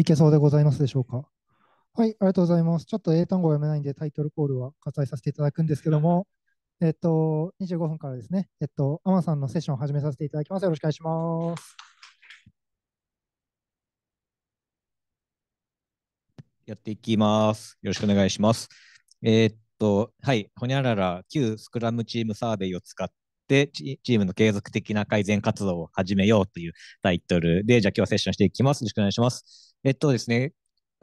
いけそうでございますでしょうか。はい、ありがとうございます。ちょっと英単語を読めないんでタイトルコールは割愛させていただくんですけども、えっと、25分からですね、えっと、アマさんのセッションを始めさせていただきます。よろしくお願いします。やっていきます。よろしくお願いします。えー、っと、はい、ほにゃらら、旧スクラムチームサーベイを使っってチームの継続的な改善活動を始めようというタイトルで、じゃあ今日はセッションしていきます。よろしくお願いします。えっとですね、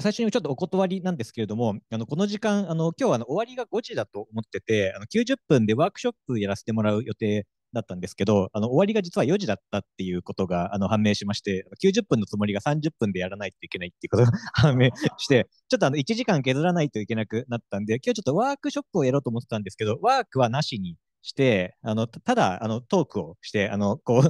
最初にちょっとお断りなんですけれども、あのこの時間、あの今日はあの終わりが5時だと思ってて、あの90分でワークショップやらせてもらう予定だったんですけど、あの終わりが実は4時だったっていうことがあの判明しまして、90分のつもりが30分でやらないといけないっていうことが 判明して、ちょっとあの1時間削らないといけなくなったんで、今日ちょっとワークショップをやろうと思ってたんですけど、ワークはなしにして、あの、ただ、あの、トークをして、あの、こう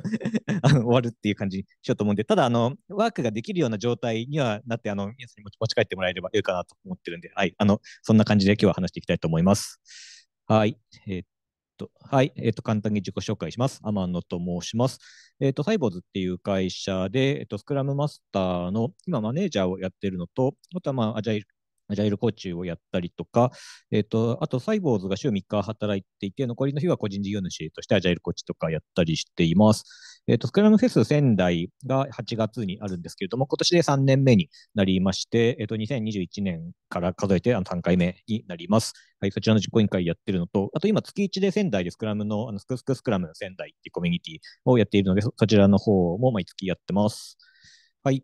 あの、終わるっていう感じにしようと思うんで、ただ、あの、ワークができるような状態にはなって、あの、皆さんに持ち帰ってもらえればいいかなと思ってるんで、はい、あの、そんな感じで今日は話していきたいと思います。はい。えー、っと、はい。えー、っと、簡単に自己紹介します。天野と申します。えー、っと、サイボーズっていう会社で、えっと、スクラムマスターの、今、マネージャーをやっているのと、あとは、まあ、アジャイルジャイルコーチをやったりとか、えっ、ー、と、あとサイボーズが週3日働いていて、残りの日は個人事業主としてアジャイルコーチとかやったりしています。えっ、ー、と、スクラムフェス仙台が8月にあるんですけれども、今年で3年目になりまして、えっ、ー、と、2021年から数えてあの3回目になります。はい、そちらの実行委員会やってるのと、あと今月1で仙台でスクラムの、あのスクスクスクラムの仙台っていうコミュニティをやっているので、そちらの方も毎月やってます。はい。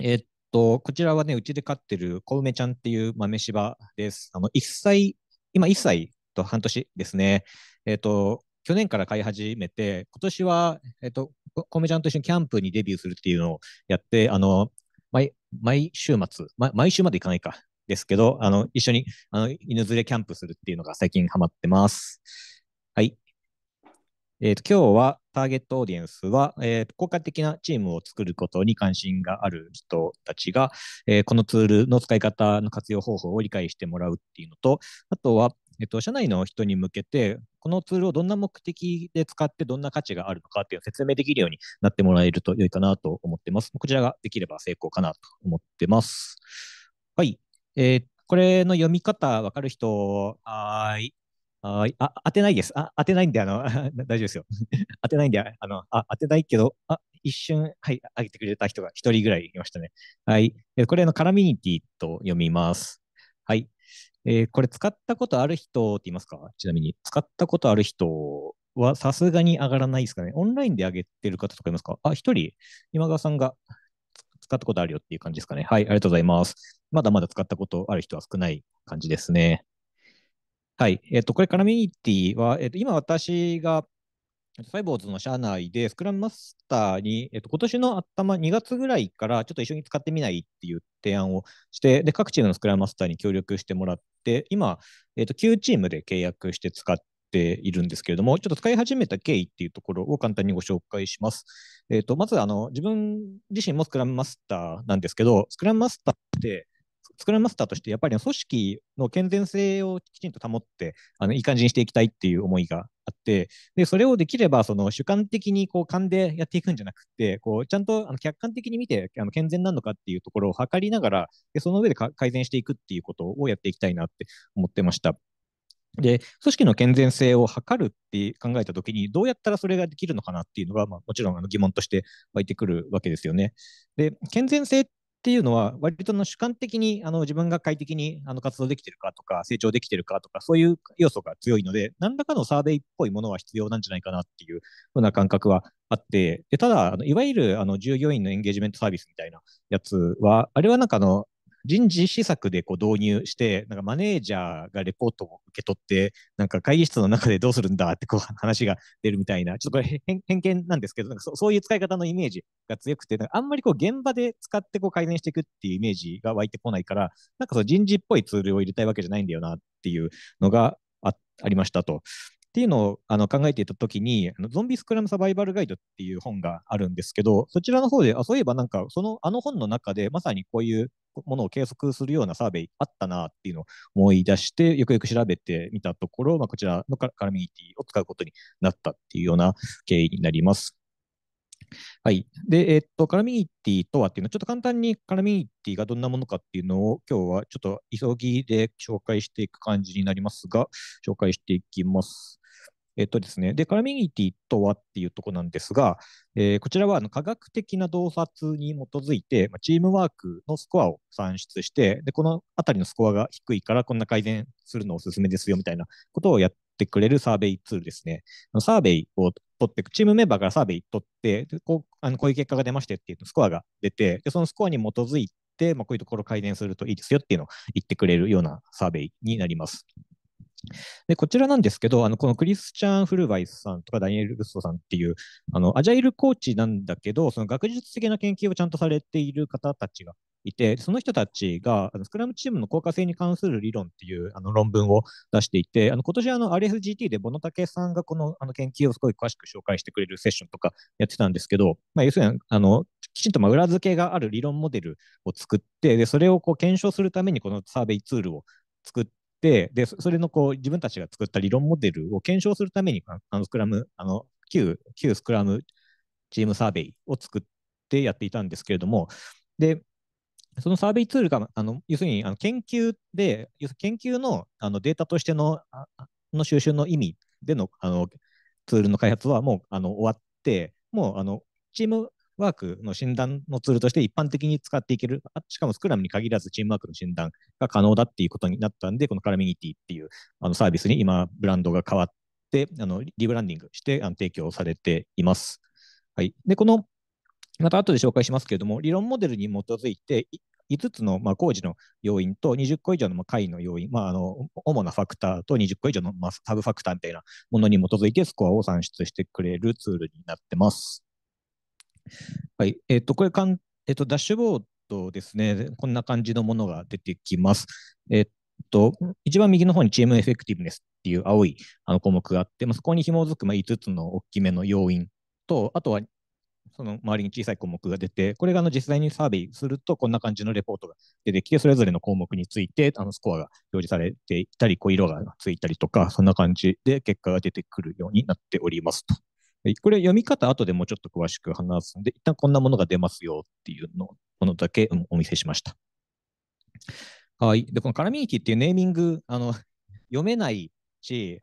えっと、こちらはね、うちで飼ってる小梅ちゃんっていう豆柴です。あの、1歳、今1歳と半年ですね。えっ、ー、と、去年から飼い始めて、今年は、えっ、ー、と、小梅ちゃんと一緒にキャンプにデビューするっていうのをやって、あの、毎毎週末、ま、毎週まで行かないかですけど、あの、一緒にあの犬連れキャンプするっていうのが最近ハマってます。はい。えっ、ー、と、今日は、ターゲットオーディエンスは、えー、効果的なチームを作ることに関心がある人たちが、えー、このツールの使い方の活用方法を理解してもらうっていうのと、あとは、えっと、社内の人に向けて、このツールをどんな目的で使って、どんな価値があるのかっていうのを説明できるようになってもらえると良いかなと思ってます。こちらができれば成功かなと思ってます。はい。えー、これの読み方わかる人、はい。はい。あ、当てないです。あ、当てないんで、あの、大丈夫ですよ。当てないんで、あの、あ、当てないけど、あ、一瞬、はい、上げてくれた人が一人ぐらいいましたね。はい。これ、の、カラミニティと読みます。はい。えー、これ、使ったことある人って言いますかちなみに。使ったことある人はさすがに上がらないですかね。オンラインで上げてる方とかいますかあ、一人、今川さんが使ったことあるよっていう感じですかね。はい、ありがとうございます。まだまだ使ったことある人は少ない感じですね。はい。えっ、ー、と、これ、カラミニティは、えっ、ー、と、今私が、サイボーズの社内で、スクラムマスターに、えっと、今年の頭、2月ぐらいから、ちょっと一緒に使ってみないっていう提案をして、で、各チームのスクラムマスターに協力してもらって、今、えっと、9チームで契約して使っているんですけれども、ちょっと使い始めた経緯っていうところを簡単にご紹介します。えっと、まず、あの、自分自身もスクラムマスターなんですけど、スクラムマスターって、作らマスターとして、やっぱり組織の健全性をきちんと保って、あのいい感じにしていきたいっていう思いがあって、でそれをできればその主観的にこう勘でやっていくんじゃなくて、こうちゃんとあの客観的に見てあの健全なのかっていうところを測りながら、でその上で改善していくっていうことをやっていきたいなって思ってました。で、組織の健全性を測るって考えたときに、どうやったらそれができるのかなっていうのが、まあ、もちろんあの疑問として湧いてくるわけですよね。で、健全性っっていうのは、割との主観的にあの自分が快適にあの活動できてるかとか、成長できてるかとか、そういう要素が強いので、何らかのサーベイっぽいものは必要なんじゃないかなっていうふうな感覚はあって、でただあの、いわゆるあの従業員のエンゲージメントサービスみたいなやつは、あれはなんかあの、人事施策でこう導入して、なんかマネージャーがレポートを受け取って、なんか会議室の中でどうするんだってこう話が出るみたいな、ちょっとこれ偏見なんですけど、なんかそういう使い方のイメージが強くて、あんまりこう現場で使ってこう改善していくっていうイメージが湧いてこないから、なんかその人事っぽいツールを入れたいわけじゃないんだよなっていうのがあありましたと。っていうのをあの考えていたときにあの、ゾンビスクラムサバイバルガイドっていう本があるんですけど、そちらの方で、あそういえばなんか、そのあの本の中で、まさにこういうものを計測するようなサーベイあったなっていうのを思い出して、よくよく調べてみたところ、まあ、こちらのカラミニティを使うことになったっていうような経緯になります。はい。で、えっと、カラミニティとはっていうのは、ちょっと簡単にカラミニティがどんなものかっていうのを、今日はちょっと急ぎで紹介していく感じになりますが、紹介していきます。えっとですね、で、カラミニティとはっていうとこなんですが、えー、こちらはあの科学的な洞察に基づいて、まチームワークのスコアを算出して、で、この辺りのスコアが低いからこんな改善するのおすすめですよみたいなことをやってくれるサーベイツールですね。サーベイを取って、チームメンバーからサーベイ取って、でこうあのこういう結果が出ましてっていうスコアが出て、でそのスコアに基づいて、まあ、こういうところを改善するといいですよっていうのを言ってくれるようなサーベイになります。で、こちらなんですけど、あの、このクリスチャン・フルバイスさんとかダニエル・ルストさんっていう、あの、アジャイルコーチなんだけど、その学術的な研究をちゃんとされている方たちがいて、その人たちが、あのスクラムチームの効果性に関する理論っていうあの論文を出していて、あの今年あの RFGT でボノタケさんがこのあの研究をすごい詳しく紹介してくれるセッションとかやってたんですけど、まあ、要するにあのきちんとま裏付けがある理論モデルを作って、でそれをこう検証するためにこのサーベイツールを作っ、で、それのこう自分たちが作った理論モデルを検証するために、あのスクラム、あの旧旧スクラムチームサーベイを作ってやっていたんですけれども、で、そのサーベイツールが、あの要するにあの研究で、要するに研究のあのデータとしてのの収集の意味でのあのツールの開発はもうあの終わって、もうあのチームワークの診断のツールとして一般的に使っていける、しかもスクラムに限らずチームワークの診断が可能だっていうことになったんで、このカラミニティっていうあのサービスに今、ブランドが変わって、あのリブランディングしてあの提供されています。はい、で、この、また後で紹介しますけれども、理論モデルに基づいて、5つのま工事の要因と20個以上のまの要因、まあ、あの主なファクターと20個以上のまサブファクターみたいなものに基づいてスコアを算出してくれるツールになってます。はい。えっ、ー、と、これかん、えっ、ー、と、ダッシュボードですね。こんな感じのものが出てきます。えっ、ー、と、一番右の方にチームエフェクティブネスっていう青いあの項目があって、まあ、そこに紐づくまあ5つの大きめの要因と、あとはその周りに小さい項目が出て、これがあの実際にサービイすると、こんな感じのレポートが出てきて、それぞれの項目についてあのスコアが表示されていたり、こう色がついたりとか、そんな感じで結果が出てくるようになっておりますと。これ読み方後でもうちょっと詳しく話すんで、一旦こんなものが出ますよっていうのものだけお見せしました。はい。で、このカラミニティっていうネーミング、あの、読めないし、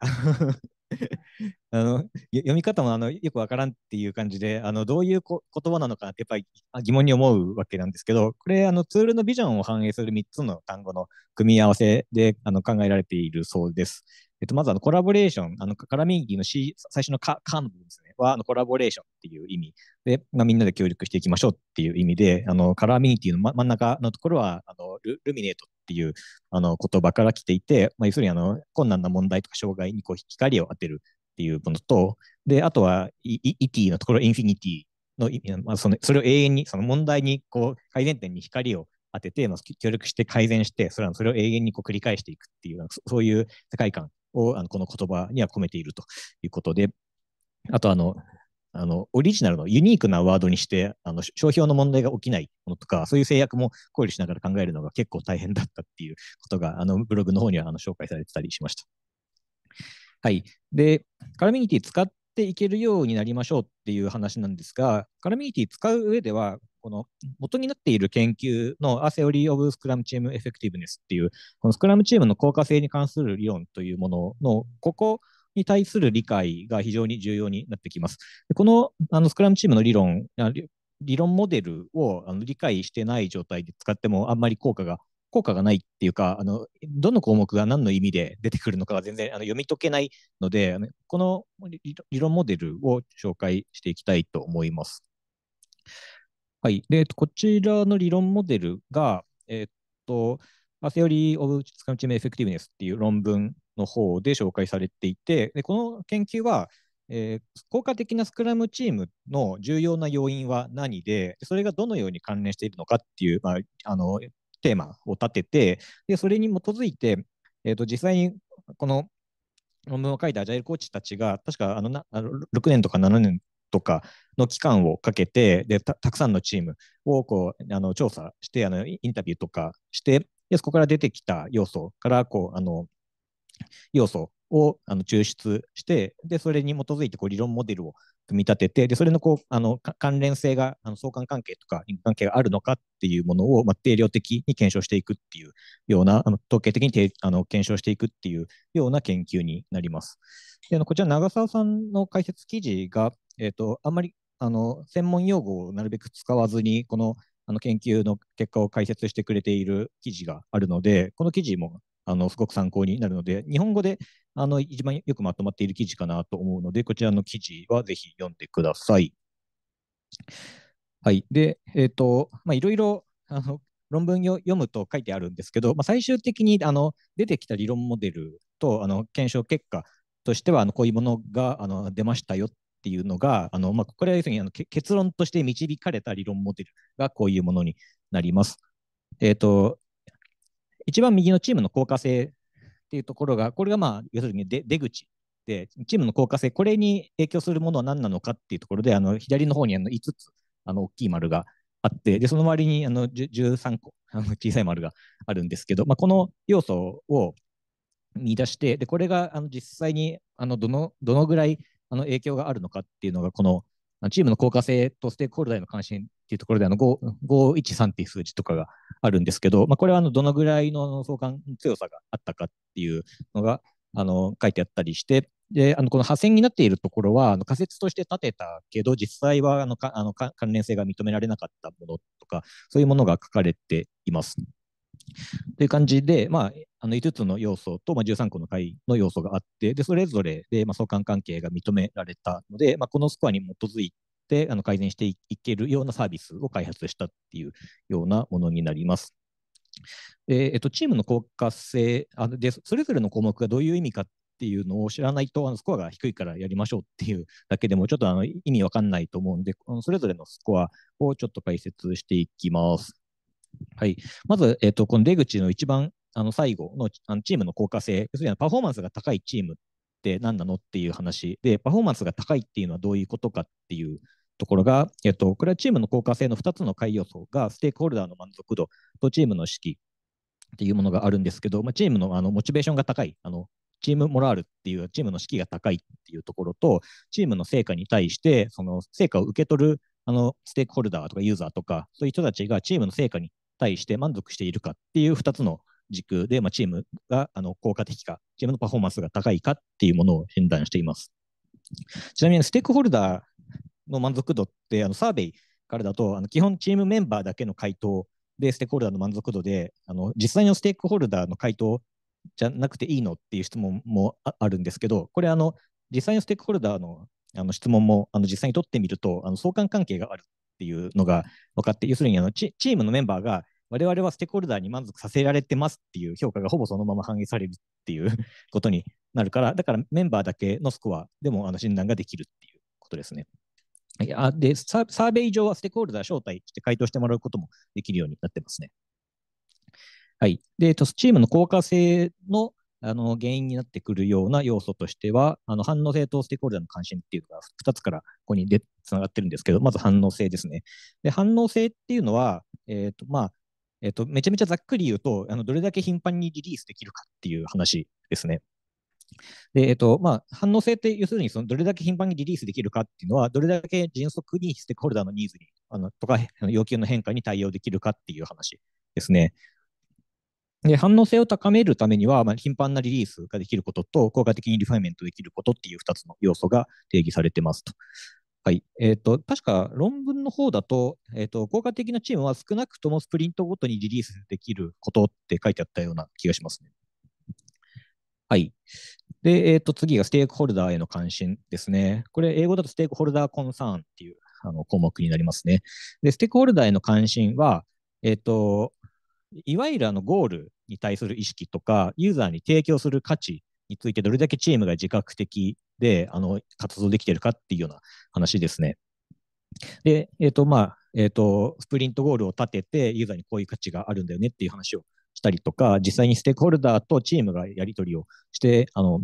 あの読み方もあのよくわからんっていう感じであのどういうこ言葉なのかってやっぱり疑問に思うわけなんですけどこれあのツールのビジョンを反映する3つの単語の組み合わせであの考えられているそうです。えっと、まずあのコラボレーション、あのカラミンギの C 最初のカカの部分ですはあのコラボレーションっていう意味で、まあ、みんなで協力していきましょうっていう意味で、あのカラーミニティの真ん中のところはあのルルミネートっていうあの言葉から来ていて、まあ、要するにあの困難な問題とか障害にこう光を当てるっていうものと、であとはイイティのところ、インフィニティの、まあ、そのそれを永遠に、その問題にこう改善点に光を当てて、まあ、協力して改善して、それはそれを永遠にこう繰り返していくっていう、そういう世界観をあのこの言葉には込めているということで、あとあの、あの、オリジナルのユニークなワードにして、あの、商標の問題が起きないものとか、そういう制約も考慮しながら考えるのが結構大変だったっていうことが、あの、ブログの方にはあの紹介されてたりしました。はい。で、カラミニティ使っていけるようになりましょうっていう話なんですが、カラミニティ使う上では、この元になっている研究の A Theory of Scrum エ e ェ m Effectiveness っていう、このスクラムチームの効果性に関する理論というものの、ここに対する理解が非常に重要になってきます。このあのスクラムチームの理論、理論モデルをあの理解してない状態で使ってもあんまり効果が効果がないっていうかあの、どの項目が何の意味で出てくるのかが全然あの読み解けないので、この理論モデルを紹介していきたいと思います。はい、でこちらの理論モデルが、えー、っと、A Theory of Scrum Team e f f e っていう論文の方で紹介されていて、でこの研究は、えー、効果的なスクラムチームの重要な要因は何で、それがどのように関連しているのかっていう、まあ、あのテーマを立てて、でそれに基づいて、えーと、実際にこの論文を書いたアジャイルコーチたちが、確かあのなあの6年とか7年とかの期間をかけて、でたくさんのチームをこうあの調査してあの、インタビューとかしてで、そこから出てきた要素からこうあの要素をあの抽出してで、それに基づいてこう理論モデルを組み立てて、でそれのこうあの関連性が、あの相関関係とか因果関係があるのかっていうものを、まあ、定量的に検証していくっていうような、あの統計的にあの検証していくっていうような研究になります。であのこちら、長澤さんの解説記事が、えーとあんまりあの専門用語をなるべく使わずに、このあの研究の結果を解説してくれている記事があるので、この記事もあのすごく参考になるので、日本語であの一番よくまとまっている記事かなと思うので、こちらの記事はぜひ読んでください。はい。で、えっ、ー、と、まあ、いろいろあの論文を読むと書いてあるんですけど、まあ、最終的にあの出てきた理論モデルとあの検証結果としては、あのこういうものがあの出ましたよっていうのが、あのまあ、これは要するにあの結論として導かれた理論モデルがこういうものになります。えっ、ー、と、一番右のチームの効果性っていうところが、これがまあ、要するに出口で、チームの効果性、これに影響するものは何なのかっていうところで、あの左の方にあ5つあの大きい丸があって、でその周りにあの13個あの小さい丸があるんですけど、まあ、この要素を見出して、でこれがあの実際にあのどのどのぐらいあの影響があるのかっていうのが、このチームの効果性とステークホルダーへの関心っていうところであの513っていう数字とかがあるんですけど、まあ、これはあのどのぐらいの相関強さがあったかっていうのがあの書いてあったりして、であのこの破線になっているところはあの仮説として立てたけど、実際はあのかあの関連性が認められなかったものとか、そういうものが書かれています。という感じで、まあ、あの5つの要素と、まあ、13個の会の要素があって、でそれぞれで、まあ、相関関係が認められたので、まあ、このスコアに基づいてあの改善していけるようなサービスを開発したっていうようなものになります。でえっと、チームの効果性あで、それぞれの項目がどういう意味かっていうのを知らないと、あのスコアが低いからやりましょうっていうだけでも、ちょっとあの意味わかんないと思うんで、それぞれのスコアをちょっと解説していきます。はい、まず、えっと、この出口の一番あの最後のあのチームの効果性、要するにパフォーマンスが高いチームって何なのっていう話で、パフォーマンスが高いっていうのはどういうことかっていうところが、えっと、これはチームの効果性の2つの回要素が、ステークホルダーの満足度とチームの士気っていうものがあるんですけど、まあ、チームのあのモチベーションが高いあの、チームモラルっていう、チームの士気が高いっていうところと、チームの成果に対して、その成果を受け取るあのステークホルダーとかユーザーとか、そういう人たちがチームの成果に対して満足しているかっていう2つの軸で、まあ、チームがあの効果的か、チームのパフォーマンスが高いかっていうものを診断しています。ちなみにステークホルダーの満足度ってあのサーベイからだとあの基本チームメンバーだけの回答でステークホルダーの満足度であの実際のステークホルダーの回答じゃなくていいのっていう質問もあるんですけどこれあの実際のステークホルダーのあの質問もあの実際に取ってみるとあの相関関係があるっていうのが分かって要するにあのチームのメンバーが我々はステークホルダーに満足させられてますっていう評価がほぼそのまま反映されるっていうことになるから、だからメンバーだけのスコアでもあの診断ができるっていうことですね。いやでサーベイ上はステークホルダー招待して回答してもらうこともできるようになってますね。はい。で、トスチームの効果性のあの原因になってくるような要素としては、あの反応性とステークホルダーの関心っていうのが2つからここにつながってるんですけど、まず反応性ですね。で反応性っていうのは、えーとまあ、えっと、めちゃめちゃざっくり言うと、あのどれだけ頻繁にリリースできるかっていう話ですね。で、えっと、まあ、反応性って、要するに、その、どれだけ頻繁にリリースできるかっていうのは、どれだけ迅速にステークホルダーのニーズに、あの、とか、要求の変化に対応できるかっていう話ですね。で、反応性を高めるためには、まあ、頻繁なリリースができることと、効果的にリファイメントできることっていう2つの要素が定義されてますと。はい。えっ、ー、と、確か論文の方だと、えっ、ー、と、効果的なチームは少なくともスプリントごとにリリースできることって書いてあったような気がしますね。はい。で、えっ、ー、と、次がステークホルダーへの関心ですね。これ、英語だとステークホルダーコンサーンっていうあの項目になりますね。で、ステークホルダーへの関心は、えっ、と、いわゆるあのゴールに対する意識とか、ユーザーに提供する価値についてどれだけチームが自覚的であの活動できてるかっていうような話ですね。で、えっ、ー、とまあえっ、ー、とスプリントゴールを立ててユーザーにこういう価値があるんだよねっていう話をしたりとか、実際にステークホルダーとチームがやり取りをしてあの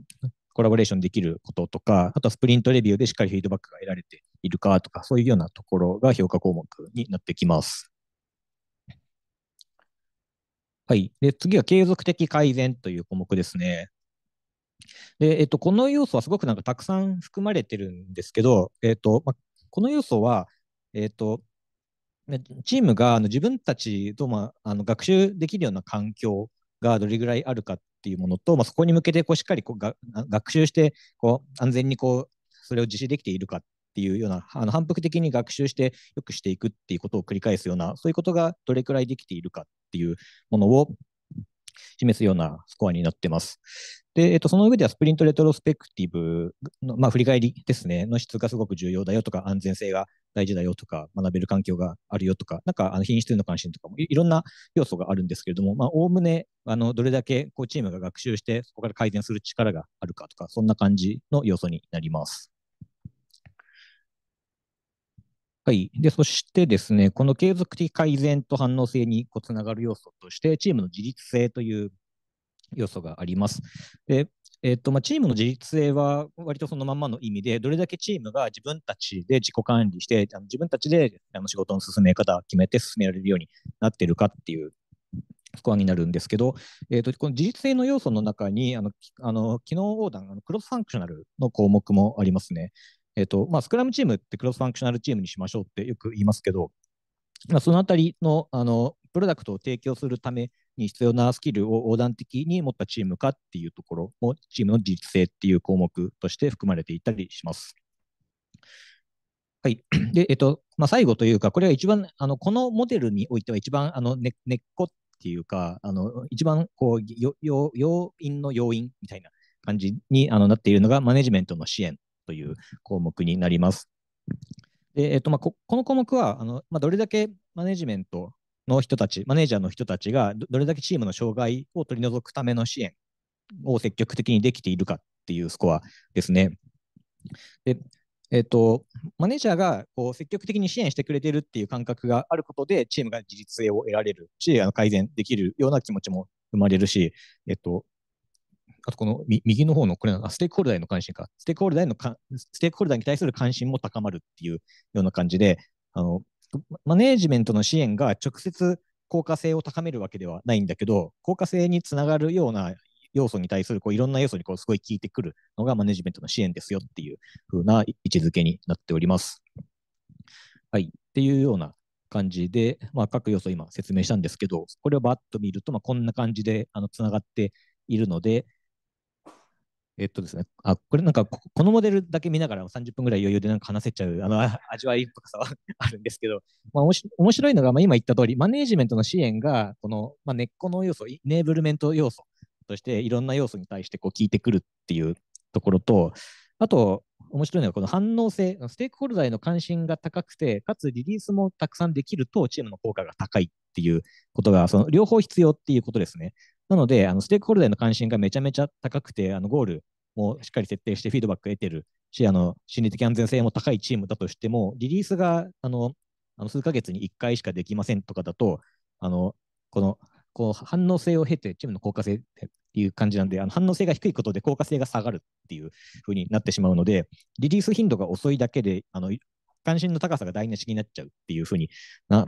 コラボレーションできることとか、あとはスプリントレビューでしっかりフィードバックが得られているかとか、そういうようなところが評価項目になってきます。はい。で、次は継続的改善という項目ですね。で、えっと、この要素はすごくなんかたくさん含まれてるんですけど、えっとまあ、この要素は、えっと、チームがあの自分たちと、まあ、あの学習できるような環境がどれぐらいあるかっていうものと、まあ、そこに向けてこうしっかりこうが学習してこう安全にこうそれを実施できているかっていうようなあの反復的に学習してよくしていくっていうことを繰り返すようなそういうことがどれくらいできているかっていうものを示すようなスコアになってます。で、えっと、その上ではスプリントレトロスペクティブの、まあ、振り返りですね、の質がすごく重要だよとか、安全性が大事だよとか、学べる環境があるよとか、なんかあの品質の関心とかもいろんな要素があるんですけれども、まあ、おおむね、あの、どれだけこうチームが学習して、そこから改善する力があるかとか、そんな感じの要素になります。はい。で、そしてですね、この継続的改善と反応性にこうつながる要素として、チームの自立性という要素があります。でえっとまあ、チームの自立性は割とそのまんまの意味で、どれだけチームが自分たちで自己管理して、あの自分たちであの仕事の進め方を決めて進められるようになってるかっていうスコアになるんですけど、えーと、とこの自立性の要素の中に、あのあの機能横断あの、クロスファンクショナルの項目もありますね。えーとまあ、スクラムチームってクロスファンクショナルチームにしましょうってよく言いますけど、まあ、そのあたりのあのプロダクトを提供するために必要なスキルを横断的に持ったチームかっていうところも、チームの自立性っていう項目として含まれていたりします。はい。で、えっと、まあ、最後というか、これは一番、あの、このモデルにおいては一番、あの、ね、根っこっていうか、あの、一番、こう、要因の要因みたいな感じにあのなっているのが、マネジメントの支援という項目になります。で、えっと、まあ、この項目は、あの、まあ、どれだけマネジメントの人たち、マネージャーの人たちがどれだけチームの障害を取り除くための支援を積極的にできているかっていうスコアですね。でえっと、マネージャーがこう積極的に支援してくれてるっていう感覚があることで、チームが自立性を得られるし、あの改善できるような気持ちも生まれるし、えっ、と、あとこの右の方の、これステークホルダーへの関心か、ステークホルダーへのか、ステークホルダーに対する関心も高まるっていうような感じで、あのマネージメントの支援が直接効果性を高めるわけではないんだけど、効果性につながるような要素に対するこういろんな要素にこうすごい効いてくるのがマネジメントの支援ですよっていう風な位置づけになっております。はい。っていうような感じで、まあ、各要素今説明したんですけど、これをバッと見ると、まこんな感じであのつながっているので、えっとですね、あこれなんかこのモデルだけ見ながら30分ぐらい余裕でなんか話せちゃうあの味わい深さは あるんですけど、まあ、面白いのが、まあ、今言った通りマネージメントの支援がこの、まあ、根っこの要素イネーブルメント要素としていろんな要素に対してこう効いてくるっていうところとあと面白いのはこの反応性ステークホルダーへの関心が高くてかつリリースもたくさんできるとチームの効果が高いっていうことがその両方必要っていうことですね。なので、あのステークホルダーの関心がめちゃめちゃ高くて、あのゴールもしっかり設定してフィードバック得てるし、あの心理的安全性も高いチームだとしても、リリースがあのあの数ヶ月に1回しかできませんとかだと、あのこのこう反応性を経てチームの効果性っていう感じなんで、あの反応性が低いことで効果性が下がるっていう風になってしまうので、リリース頻度が遅いだけで、あの関心の高さが台無しになっちゃうっていう風になっ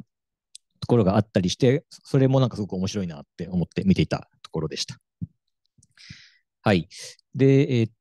ところがあったりして、それもなんかすごく面白いなって思って見ていたところでした。はい。で、えー、っ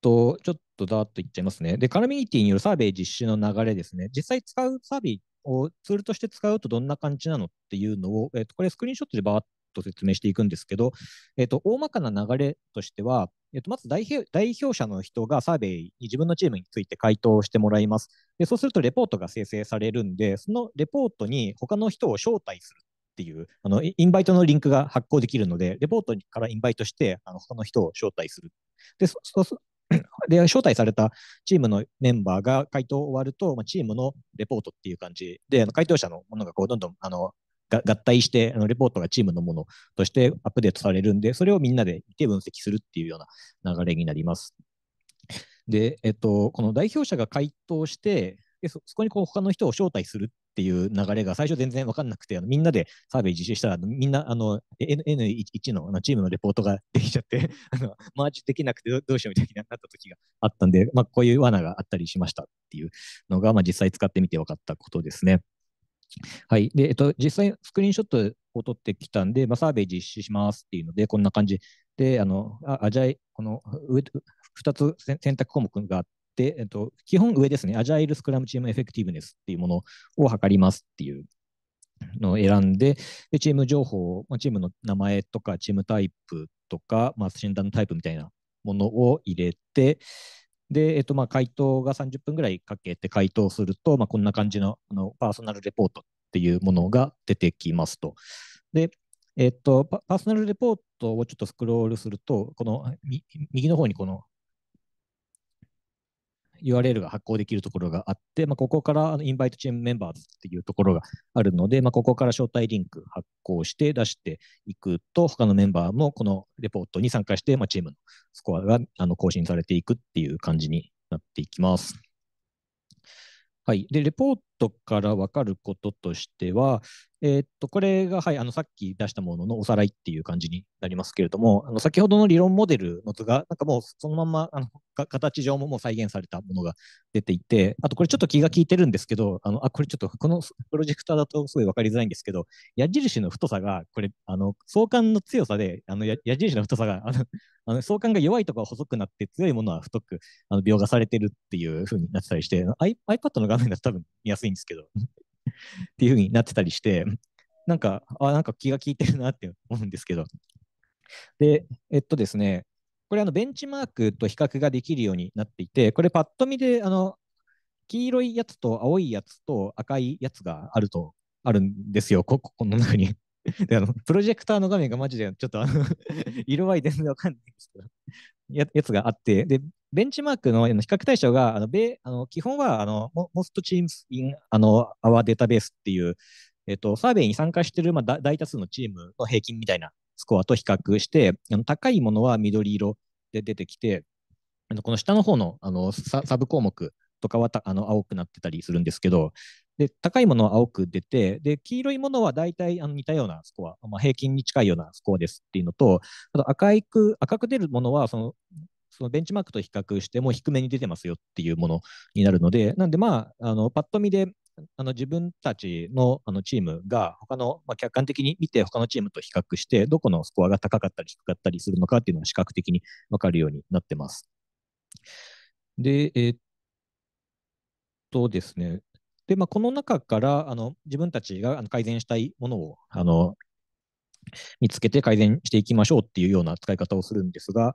と、ちょっとだっといっちゃいますね。で、カラミニティによるサーベイ実施の流れですね。実際使うサービスをツールとして使うとどんな感じなのっていうのを、えー、っとこれスクリーンショットでバーっと説明していくんですけど、えっと、大まかな流れとしては、えっと、まず代表代表者の人がサーベイに自分のチームについて回答してもらいます。でそうするとレポートが生成されるんで、そのレポートに他の人を招待するっていうあのインバイトのリンクが発行できるので、レポートからインバイトしてあの他の人を招待する。でそそ で招待されたチームのメンバーが回答終わると、まあ、チームのレポートっていう感じで、回答者のものがこうどんどんあのが合体してあのレポートがチームのものとしてアップデートされるんで、それをみんなでいて分析するっていうような流れになります。で、えっと、この代表者が回答して、でそこにこう他の人を招待するっていう流れが最初全然分かんなくて、あのみんなでサーベイ実施したら、みんなあの N1 のあのチームのレポートができちゃって あの、マーチできなくてどうしようみたいになった時があったんで、まあ、こういう罠があったりしましたっていうのが、まあ、実際使ってみて分かったことですね。はいでえっと、実際、スクリーンショットを撮ってきたんで、まあ、サーベイ実施しますっていうので、こんな感じで、あのあアジャイこの上2つ選択項目があって、えっと、基本上ですね、アジャイルスクラムチームエフェクティブネスっていうものを測りますっていうのを選んで、でチーム情報、まあ、チームの名前とか、チームタイプとか、まあ、診断のタイプみたいなものを入れて、で、えっと、まあ回答が30分ぐらいかけて回答すると、まあ、こんな感じのあのパーソナルレポートっていうものが出てきますと。で、えっと、パーソナルレポートをちょっとスクロールすると、この右の方にこの URL が発行できるところがあって、まあ、ここからインバイトチームメンバーズっていうところがあるので、まあ、ここから招待リンク発行して出していくと、他のメンバーもこのレポートに参加して、まあ、チームのスコアがあの更新されていくっていう感じになっていきます。はい。で、レポートから分かることとしては、えー、っとこれが、はい、あのさっき出したもののおさらいっていう感じになりますけれども、あの先ほどの理論モデルの図が、なんかもうそのままあの形上ももう再現されたものが出ていて、あとこれちょっと気が利いてるんですけど、あのあこれちょっとこのプロジェクターだとすごい分かりづらいんですけど、矢印の太さが、これ、あの相関の強さで、あの矢印の太さが、あのあの相関が弱いところ細くなって、強いものは太くあの描画されてるっていうふうになってたりして、iPad の画面だと多分見やすいいんですけど っていうふうになってたりして、なんか、あ、なんか気が利いてるなって思うんですけど。で、えっとですね、これあのベンチマークと比較ができるようになっていて、これパッと見であの黄色いやつと青いやつと赤いやつがあるとあるんですよ、ここの中に。であのプロジェクターの画面がマジでちょっとあの 色合い全然わかんないんですけどや、やつがあって、で、ベンチマークの比較対象が、あの米あの基本はあの Most Teams in Our Database っていう、えっと、サーベイに参加している、まあ、大多数のチームの平均みたいなスコアと比較して、あの高いものは緑色で出てきて、あのこの下の方のあのサブ項目とかはあの青くなってたりするんですけど、で高いものは青く出て、で黄色いものは大体あの似たようなスコア、まあ、平均に近いようなスコアですっていうのと、あと赤いく赤く出るものはそのそのベンチマークと比較しても低めに出てますよっていうものになるので、なんで、まあ、あのパッと見であの自分たちのあのチームが他の、まあ、客観的に見て他のチームと比較してどこのスコアが高かったり低かったりするのかっていうのが視覚的に分かるようになってます。で、えー、っとですね。で、まあ、この中からあの自分たちが改善したいものをあの見つけて改善していきましょうっていうような使い方をするんですが、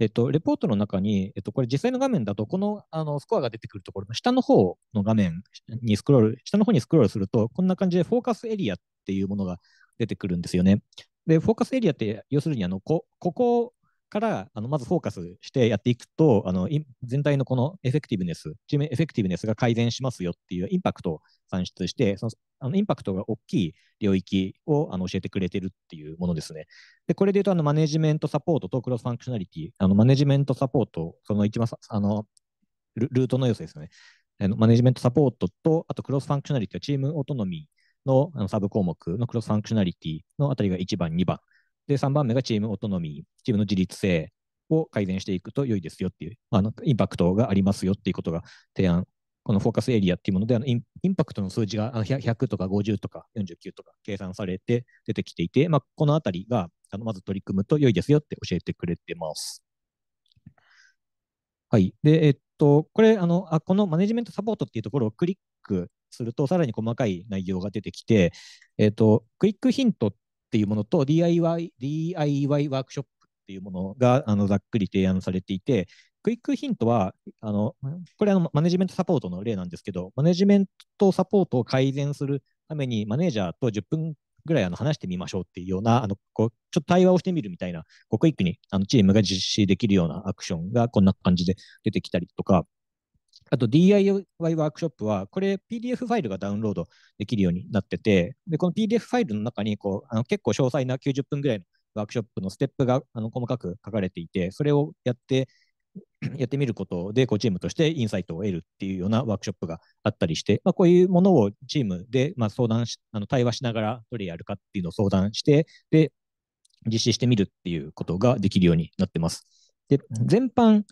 えっと、レポートの中に、えっと、これ実際の画面だと、このあのスコアが出てくるところの下の方の画面にスクロール、下の方にスクロールすると、こんな感じでフォーカスエリアっていうものが出てくるんですよね。で、フォーカスエリアって、要するにあのこ、ここからあのまずフォーカスしてやっていくと、あの全体のこのエフェクティブネス、チームエフェクティブネスが改善しますよっていうインパクト算出して、そのあのインパクトが大きい領域をあの教えてくれてるっていうものですね。で、これで言うとあのマネジメントサポートとクロスファンクショナリティ、あのマネジメントサポート、その一番あのルートの要素ですね。マネジメントサポートと、あとクロスファンクショナリティはチームオートノミーのあのサブ項目のクロスファンクショナリティのあたりが1番、2番。で、3番目がチームオートノミー、チームの自立性を改善していくと良いですよっていう、あのインパクトがありますよっていうことが提案このフォーカスエリアっていうもので、あのインパクトの数字が100とか50とか49とか計算されて出てきていて、まあ、このあたりがあのまず取り組むと良いですよって教えてくれてます。はい。で、えっと、これ、あの、あこのマネジメントサポートっていうところをクリックすると、さらに細かい内容が出てきて、えっと、クイックヒントっていうものと DIY、DIY ワークショップっていうものがあのざっくり提案されていて、クイックヒントは、あのこれマネジメントサポートの例なんですけど、マネジメントサポートを改善するために、マネージャーと10分ぐらいあの話してみましょうっていうような、あのこうちょっと対話をしてみるみたいな、こうクイックにあのチームが実施できるようなアクションがこんな感じで出てきたりとか、あと DIY ワークショップは、これ PDF ファイルがダウンロードできるようになってて、でこの PDF ファイルの中にこうあの結構詳細な90分ぐらいのワークショップのステップがあの細かく書かれていて、それをやって やってみることで、こうチームとしてインサイトを得るっていうようなワークショップがあったりして、まあ、こういうものをチームで、まあ、相談し、あの対話しながらどれやるかっていうのを相談して、で、実施してみるっていうことができるようになってます。で、全般、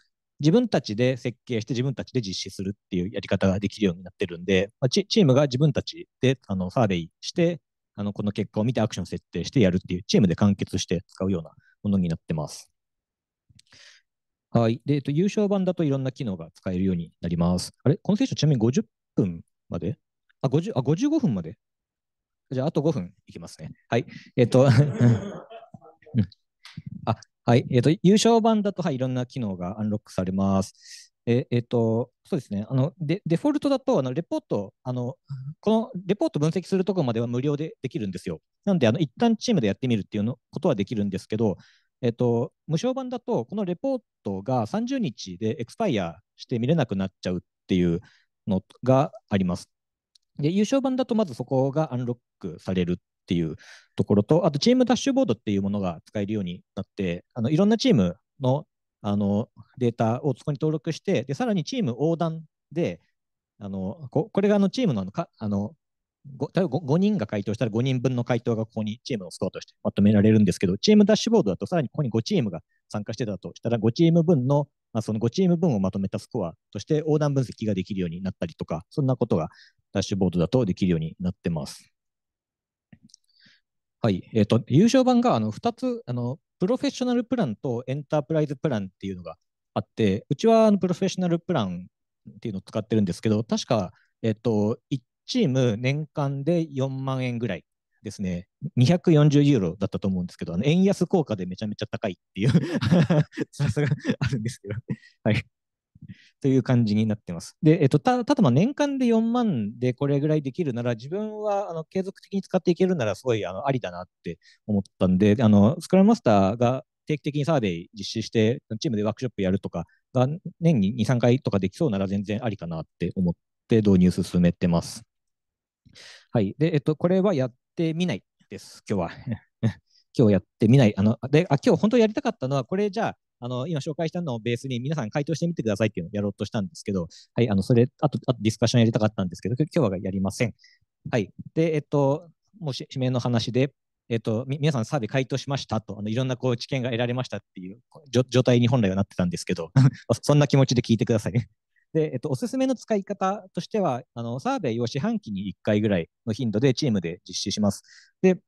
自分たちで設計して自分たちで実施するっていうやり方ができるようになってるんで、まあ、チームが自分たちであのサーベイして、あのこの結果を見てアクション設定してやるっていうチームで完結して使うようなものになってます。はい。で、えっと、優勝版だといろんな機能が使えるようになります。あれこの選手ちなみに50分まであ、50あ55分までじゃあ、あと5分いきますね。はい。えっとあ、はい。えっと、優勝版だと、はい、いろんな機能がアンロックされます。ええっと、そうですね。あのデデフォルトだと、あのレポートあの、このレポート分析するところまでは無料でできるんですよ。なんで、あの一旦チームでやってみるっていうのことはできるんですけど、えっと、無償版だと、このレポートが30日でエクスパイアして見れなくなっちゃうっていうのがあります。で、優勝版だと、まずそこがアンロックされるっていうところと、あと、チームダッシュボードっていうものが使えるようになって、あのいろんなチームのあのデータをそこに登録して、でさらにチーム横断で、あのここれがあのチームのあのかあの 5, 人が回答したら5人分の回答がここにチームのスコアとしてまとめられるんですけど、チームダッシュボードだとさらにここに5チームが参加してたとしたら、5チーム分の、まあ、その5チーム分をまとめたスコアとして横断分析ができるようになったりとか、そんなことがダッシュボードだとできるようになってます。はい。えっ、ー、と、優勝版があの2つあの、プロフェッショナルプランとエンタープライズプランっていうのがあって、うちはあのプロフェッショナルプランっていうのを使ってるんですけど、確か、えっ、ー、と、チーム年間で4万円ぐらいですね、240ユーロだったと思うんですけど、円安効果でめちゃめちゃ高いっていう ささがあるんですけど、はい。という感じになってます。で、えっと、たただまあ年間で4万でこれぐらいできるなら、自分はあの継続的に使っていけるなら、すごいあのありだなって思ったんで、あのスクラムマスターが定期的にサーベイ実施して、チームでワークショップやるとかが年に2、3回とかできそうなら全然ありかなって思って導入進めてます。はい。で、えっと、これはやってみないです、今日は。今日やってみない。あの、で、あ、今日本当にやりたかったのは、これじゃあ、あの、今紹介したのをベースに皆さん回答してみてくださいっていうのをやろうとしたんですけど、はい、あの、それ、あと、あとディスカッションやりたかったんですけど、今日はやりません。はい。で、えっと、もう指名の話で、えっと、皆さん、サービス回答しましたと、あのいろんなこう知見が得られましたっていう状態に本来はなってたんですけど、そんな気持ちで聞いてください。で、えっと、おすすめの使い方としては、あのサーベイを四半期に1回ぐらいの頻度でチームで実施します。で、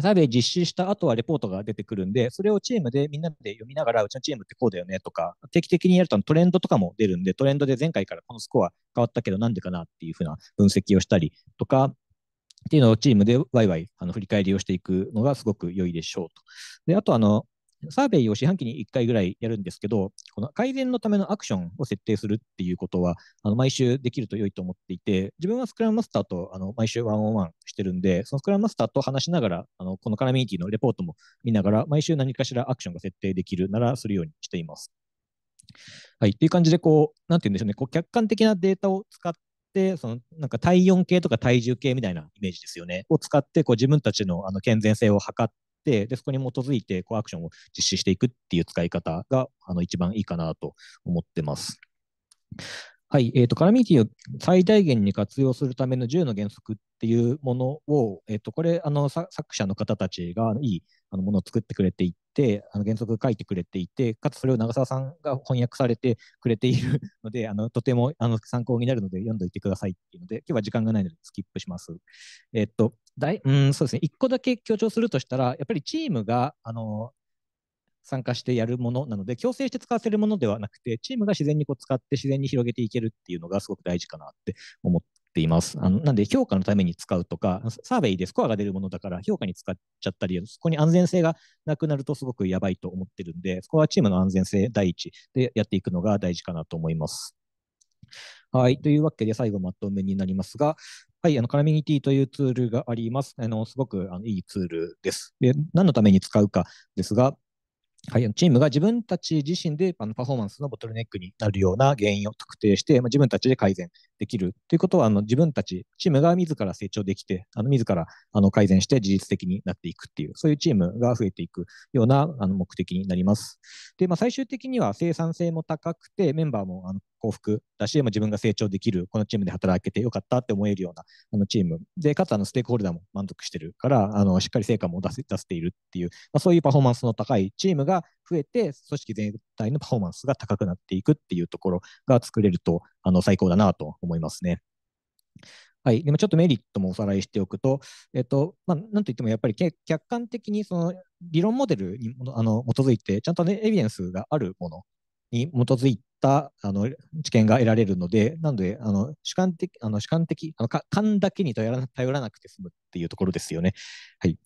サーベイ実施した後はレポートが出てくるんで、それをチームでみんなで読みながら、うちのチームってこうだよねとか、定期的にやるとトレンドとかも出るんで、トレンドで前回からこのスコア変わったけどなんでかなっていうふうな分析をしたりとか、っていうのをチームでワイワイあの振り返りをしていくのがすごく良いでしょうと。で、あとあの、サーベイを四半期に1回ぐらいやるんですけど、この改善のためのアクションを設定するっていうことは、あの毎週できると良いと思っていて、自分はスクラムマスターとあの毎週ワンオンワンしてるんで、そのスクラムマスターと話しながら、あのこのカラミニティのレポートも見ながら、毎週何かしらアクションが設定できるならするようにしています。はい、っていう感じで、こう、なんて言うんでしょうね、こう客観的なデータを使って、そのなんか体温計とか体重計みたいなイメージですよね。を使ってこう自分たちのあの健全性を測っってでそこに基づいてこうアクションを実施していくっていう使い方があの一番いいかなと思ってます。はい、えーと、カラミティを最大限に活用するための10の原則っていうものを、えーと、とこれあの作者の方たちがいいあのものを作ってくれていて、あの原則書いてくれていて、かつそれを長澤さんが翻訳されてくれているので、あのとてもあの参考になるので読んどいてくださいっていうので、今日は時間がないのでスキップします。えっと、だいうんそうですね、1個だけ強調するとしたら、やっぱりチームがあの参加してやるものなので、強制して使わせるものではなくて、チームが自然にこう使って自然に広げていけるっていうのがすごく大事かなって思っています。あのなんで、評価のために使うとか、サーベイでスコアが出るものだから、評価に使っちゃったり、そこに安全性がなくなるとすごくやばいと思ってるんで、そこはチームの安全性第一でやっていくのが大事かなと思います。はい。というわけで、最後まとめになりますが、はい、あの、カラミニティというツールがあります。あの、すごくあのいいツールです。で、何のために使うかですが、はい、チームが自分たち自身であのパフォーマンスのボトルネックになるような原因を特定して、まあ、自分たちで改善できるということは、あの自分たち、チームが自ら成長できて、あの自らあの改善して自律的になっていくっていう、そういうチームが増えていくようなあの目的になります。で、まあ、最終的には生産性も高くて、メンバーもあの幸福だし、ま自分が成長できる、このチームで働けてよかったって思えるようなあのチームで、かつあのステークホルダーも満足してるから、あのしっかり成果も出せ出せているっていう、まあ、そういうパフォーマンスの高いチームが増えて、組織全体のパフォーマンスが高くなっていくっていうところが作れると、あの最高だなと思いますね。はい、でもちょっとメリットもおさらいしておくと、えっとまあ、なんといってもやっぱり客観的にその理論モデルにあの基づいて、ちゃんと、ね、エビデンスがあるものに基づいたあの知見が得られるので、なのであの主観的、あの主観的あの勘だけに頼らなくて済むっていうところですよね。はい、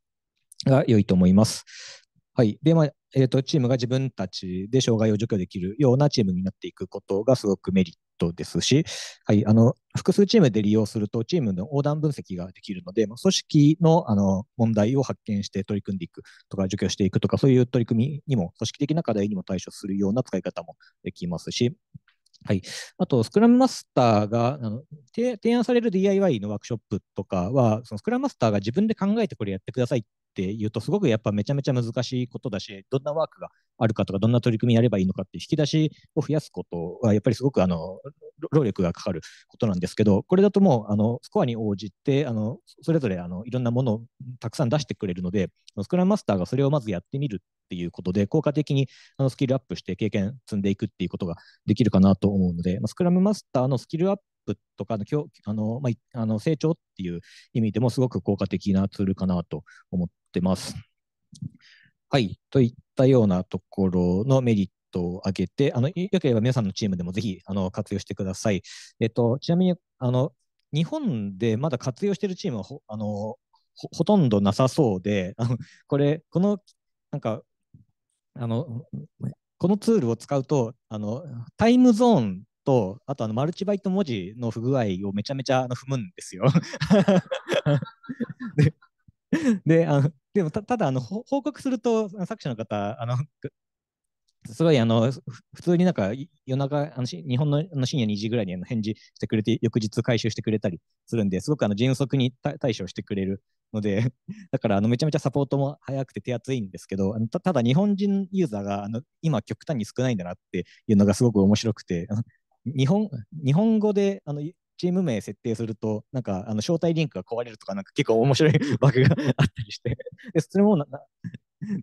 が良いと思います。はい。で、まあ、えっ、ー、と、チームが自分たちで障害を除去できるようなチームになっていくことがすごくメリットですし、はい。あの、複数チームで利用すると、チームの横断分析ができるので、まあ、組織のあの問題を発見して取り組んでいくとか、除去していくとか、そういう取り組みにも、組織的な課題にも対処するような使い方もできますし、はい、あと、スクラムマスターがあの提案される DIY のワークショップとかは、そのスクラムマスターが自分で考えてこれやってくださいっって言うと、すごくやっぱめちゃめちゃ難しいことだし、どんなワークがあるかとか、どんな取り組みやればいいのかっていう引き出しを増やすことは、やっぱりすごくあの労力がかかることなんですけど、これだともうあのスコアに応じて、あのそれぞれあのいろんなものをたくさん出してくれるので、スクラムマスターがそれをまずやってみるっていうことで、効果的にあのスキルアップして経験積んでいくっていうことができるかなと思うので、スクラムマスターのスキルアップとかのあの、まあ、あの成長っていう意味でもすごく効果的なツールかなと思ってます。はい、といったようなところのメリットを挙げて、あのよければ皆さんのチームでもぜひあの活用してください。えっと、ちなみにあの日本でまだ活用しているチームはほあのほとんどなさそうで、あのこれ、このなんかあのこのツールを使うとあのタイムゾーンと、あとあのマルチバイト文字の不具合をめちゃめちゃあの踏むんですよ。であのでもたただあの報告すると作者の方あのすごいあの普通になんか夜中あの日本の深夜2時ぐらいに返事してくれて翌日回収してくれたりするんですごくあの迅速に対処してくれるので だからあのめちゃめちゃサポートも早くて手厚いんですけどただ日本人ユーザーがあの今極端に少ないんだなっていうのがすごく面白くて日本日本語であのチーム名設定すると、なんかあの招待リンクが壊れるとか、なんか結構面白い バグが あったりして、でそれもな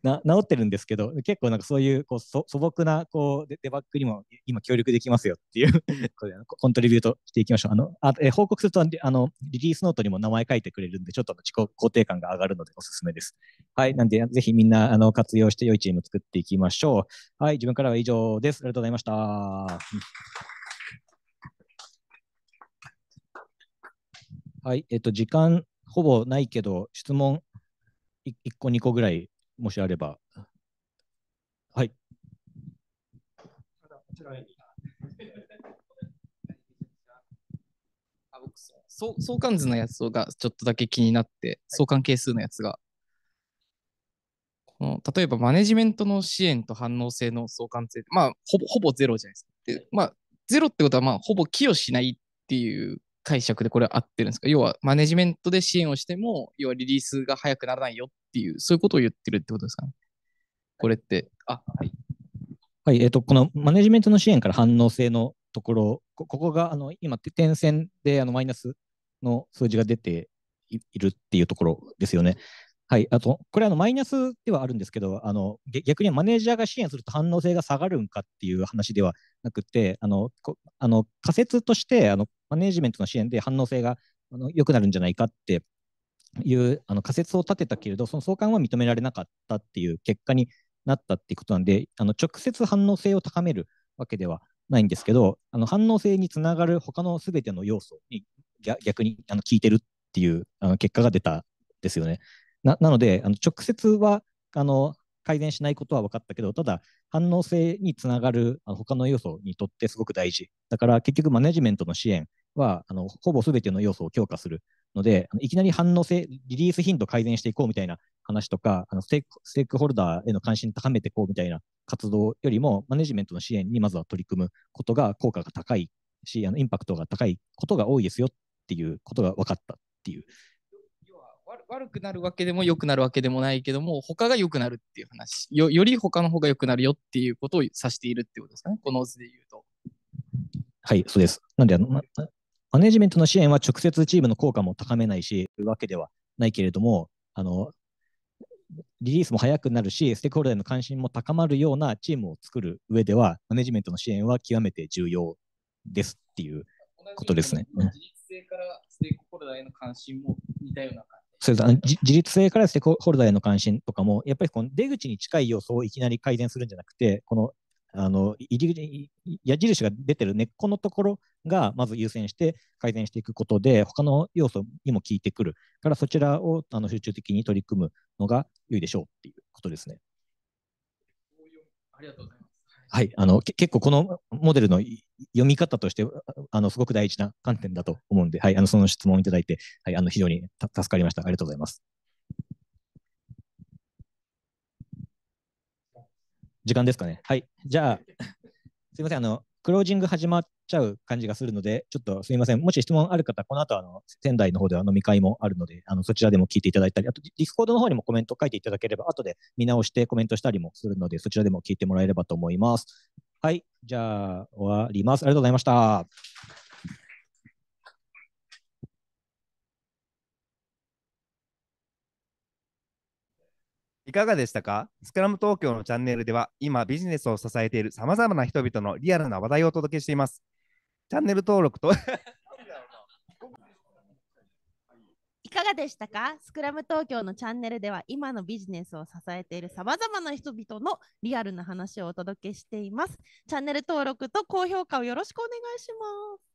な治ってるんですけど、結構なんかそういうこう素朴なこうデデバッグにも今協力できますよっていう コントリビュートしていきましょう。あのあえ報告するとあのリリースノートにも名前書いてくれるんで、ちょっと自己肯定感が上がるのでおすすめです。はい、なんでぜひみんなあの活用して良いチーム作っていきましょう。はい、自分からは以上です。ありがとうございました。はい、えっと、時間ほぼないけど、質問1個、2個ぐらい、もしあれば。はい。相関図のやつがちょっとだけ気になって、相関係数のやつが。この例えば、マネジメントの支援と反応性の相関性、まあ、ほぼほぼゼロじゃないですか。でまあ、ゼロってことは、まあ、ほぼ寄与しないっていう解釈でこれは合ってるんですか要はマネジメントで支援をしても、要はリリースが早くならないよっていう、そういうことを言ってるってことですかね。これって、あ、はい。はい、えっ、ー、と、このマネジメントの支援から反応性のところ、ここがあの今、点線であのマイナスの数字が出ているっていうところですよね。はい、あと、これあの、マイナスではあるんですけどあの、逆にマネージャーが支援すると反応性が下がるんかっていう話ではなくて、あのあの仮説としてあの、マネージメントの支援で反応性があの良くなるんじゃないかっていうあの仮説を立てたけれど、その相関は認められなかったっていう結果になったっていうことなんで、あの直接反応性を高めるわけではないんですけど、あの反応性につながる他のすべての要素に逆にあの効いてるっていうあの結果が出たんですよね。ななので、あの直接はあの改善しないことは分かったけど、ただ反応性につながるあの他の要素にとってすごく大事。だから結局マネジメントの支援はあのほぼ全ての要素を強化するので、いきなり反応性、リリース頻度改善していこうみたいな話とか、あのステークホルダーへの関心高めていこうみたいな活動よりも、マネジメントの支援にまずは取り組むことが効果が高いし、あのインパクトが高いことが多いですよっていうことが分かったっていう悪くなるわけでも良くなるわけでもないけども、他が良くなるっていう話、よより他の方が良くなるよっていうことを指しているってことですかね、この図で言うと。はい、そうです。なんであの、マネジメントの支援は直接チームの効果も高めないし、というわけではないけれども、あのリリースも早くなるし、ステークホルダーの関心も高まるようなチームを作る上では、マネジメントの支援は極めて重要ですっていうことですね。自立性からステークホルダーへの関心も似たような感そうです自立性からしてホルダーへの関心とかも、やっぱりこの出口に近い要素をいきなり改善するんじゃなくて、このあの入り口矢印が出てる根っこのところがまず優先して改善していくことで、他の要素にも効いてくるから、そちらをあの集中的に取り組むのが良いでしょうっていうことですね。ありがとうございます。はい、あの結構このモデルの読み方としてあのすごく大事な観点だと思うんで、はい、あのその質問をいただいて、はい、あの非常に助かりました。ありがとうございます。時間ですかね。はい、じゃあ、すみません、あのクロージング始まっちゃう感じがするので、ちょっとすみません。もし質問ある方、この後あの、仙台の方では飲み会もあるので、あの、そちらでも聞いていただいたり、あと、ディスコードの方にもコメント書いていただければ、後で見直してコメントしたりもするので、そちらでも聞いてもらえればと思います。はい。じゃあ、終わります。ありがとうございました。いかがでしたかスクラム東京のチャンネルでは今ビジネスを支えているさまざまな人々のリアルな話題をお届けしています。チャンネル登録と いかがでしたかスクラム東京のチャンネルでは今のビジネスを支えているさまざまな人々のリアルな話をお届けしています。チャンネル登録と高評価をよろしくお願いします。